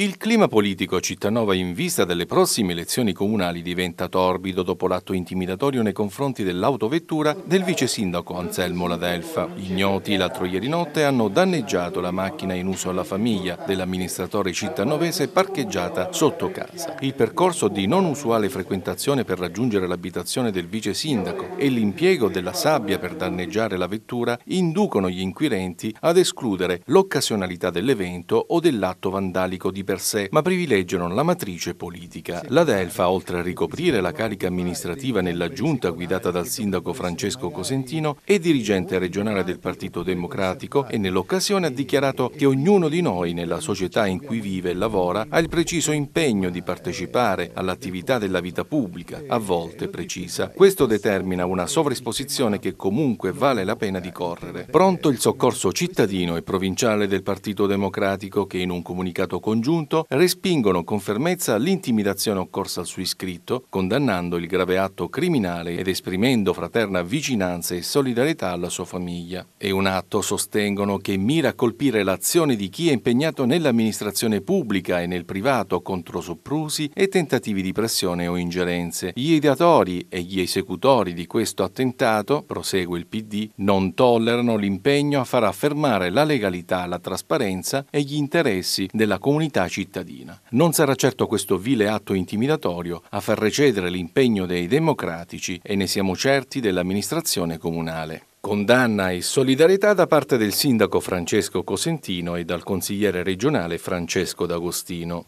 Il clima politico a Cittanova in vista delle prossime elezioni comunali diventa torbido dopo l'atto intimidatorio nei confronti dell'autovettura del vice sindaco Anselmo Ladelfa. Ignoti l'altro ieri notte hanno danneggiato la macchina in uso alla famiglia dell'amministratore cittanovese parcheggiata sotto casa. Il percorso di non usuale frequentazione per raggiungere l'abitazione del vice sindaco e l'impiego della sabbia per danneggiare la vettura inducono gli inquirenti ad escludere l'occasionalità dell'evento o dell'atto vandalico di per sé, ma privilegiano la matrice politica. La Delfa, oltre a ricoprire la carica amministrativa nella giunta guidata dal sindaco Francesco Cosentino, è dirigente regionale del Partito Democratico e nell'occasione ha dichiarato che ognuno di noi nella società in cui vive e lavora ha il preciso impegno di partecipare all'attività della vita pubblica, a volte precisa. Questo determina una sovraesposizione che comunque vale la pena di correre. Pronto il soccorso cittadino e provinciale del Partito Democratico che in un comunicato congiunto congiunto respingono con fermezza l'intimidazione occorsa al suo iscritto, condannando il grave atto criminale ed esprimendo fraterna vicinanza e solidarietà alla sua famiglia. È un atto, sostengono, che mira a colpire l'azione di chi è impegnato nell'amministrazione pubblica e nel privato contro soprusi e tentativi di pressione o ingerenze. Gli ideatori e gli esecutori di questo attentato, prosegue il PD, non tollerano l'impegno a far affermare la legalità, la trasparenza e gli interessi della comunità civiltà cittadina. Non sarà certo questo vile atto intimidatorio a far recedere l'impegno dei democratici e ne siamo certi dell'amministrazione comunale. Condanna e solidarietà da parte del sindaco Francesco Cosentino e dal consigliere regionale Francesco D'Agostino.